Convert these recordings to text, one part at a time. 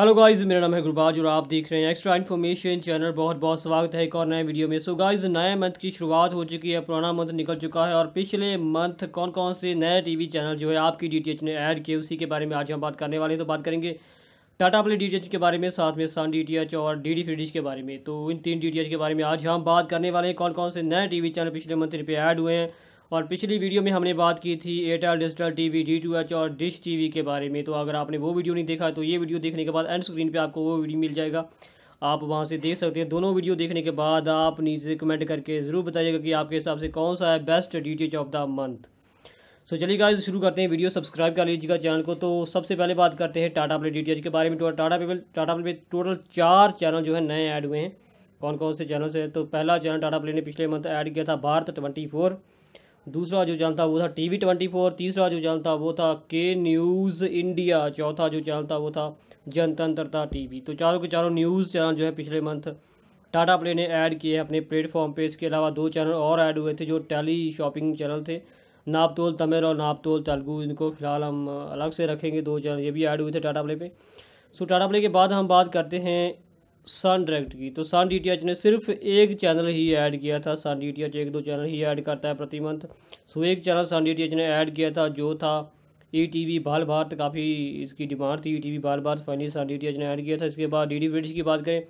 hello guys मेरा नाम है गुरबाज और आप देख रहे हैं एक्स्ट्रा इन्फॉर्मेशन चैनल बहुत बहुत स्वागत है एक और नए वीडियो में सो गाइस नए मंथ की शुरुआत हो चुकी है पुराना मंथ निकल चुका है और पिछले मंथ कौन कौन से नए टीवी चैनल जो है आपकी डीटीएच ने ऐड किए उसी के बारे में आज हम बात करने वाले हैं तो बात करेंगे टाटा प्ले डी के बारे में साथ में सन डी और डी डी फ्री के बारे में तो इन तीन डी के बारे में आज हम बात करने वाले हैं कौन कौन से नए टी चैनल पिछले मंथ पे ऐड हुए हैं और पिछली वीडियो में हमने बात की थी Airtel digital TV D to H और डिश टीवी के बारे में तो अगर आपने वो वीडियो नहीं देखा तो ये वीडियो देखने के बाद एंड स्क्रीन पर आपको वो वीडियो मिल जाएगा आप वहाँ से देख सकते हैं दोनों वीडियो देखने के बाद आप नीचे कमेंट करके ज़रूर बताइएगा कि आपके हिसाब से कौन सा है best D of the month so चलिए गाइस शुरू करते हैं वीडियो सब्सक्राइब कर लीजिएगा चैनल को तो सबसे पहले बात करते हैं टाटा प्ले डी के बारे में टाटा पे टाटा प्ले पे टोटल चार चैनल जो है नए ऐड हुए हैं कौन कौन से चैनल से तो पहला चैनल टाटा प्ले ने पिछले मंथ ऐड किया था भारत ट्वेंटी फोर दूसरा जो चैनल था वो था टी वी ट्वेंटी फोर तीसरा जो चैनल था वो था के न्यूज़ इंडिया चौथा जो चैनल था वो था जनतंत्रता टीवी तो चारों के चारों न्यूज़ चैनल जो है पिछले मंथ टाटा प्ले ने ऐड किए हैं अपने प्लेटफॉर्म पे इसके अलावा दो चैनल और ऐड हुए थे जो टेली शॉपिंग चैनल थे नापतोल तमिल और नापतोल तेलुगू इनको फ़िलहाल हम अलग से रखेंगे दो चैनल ये भी ऐड हुए थे टाटा प्ले पे सो टाटा प्ले के बाद हम बात करते हैं सन डायरेक्ट की तो सन डी ने सिर्फ एक चैनल ही ऐड किया था सन डी एक दो चैनल ही ऐड करता है प्रति मंथ सो एक चैनल सन डी ने ऐड किया था जो था ई टी वी बाल भारत काफ़ी इसकी डिमांड थी ई T V Bal Bharat finally Sun D T H ने ऐड किया था इसके बाद डी डी ब्रिटिश की बात करें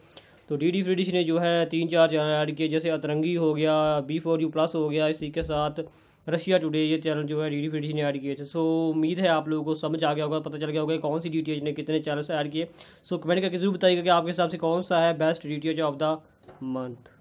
तो डी डी ब्रिटिश ने जो है तीन चार चैनल ऐड किए जैसे अतरंगी हो गया बी फोर यू प्लस हो गया इसी के साथ रशिया टुडे ये चैनल जो है डी डी पी ने ऐड किए थे सो उम्मीद है आप लोगों को समझ आ गया होगा पता चल गया होगा कौन सी डी ने कितने चैनल से ऐड किए सो कमेंट करके जरूर बताइएगा कि आपके हिसाब से कौन सा है best D of the month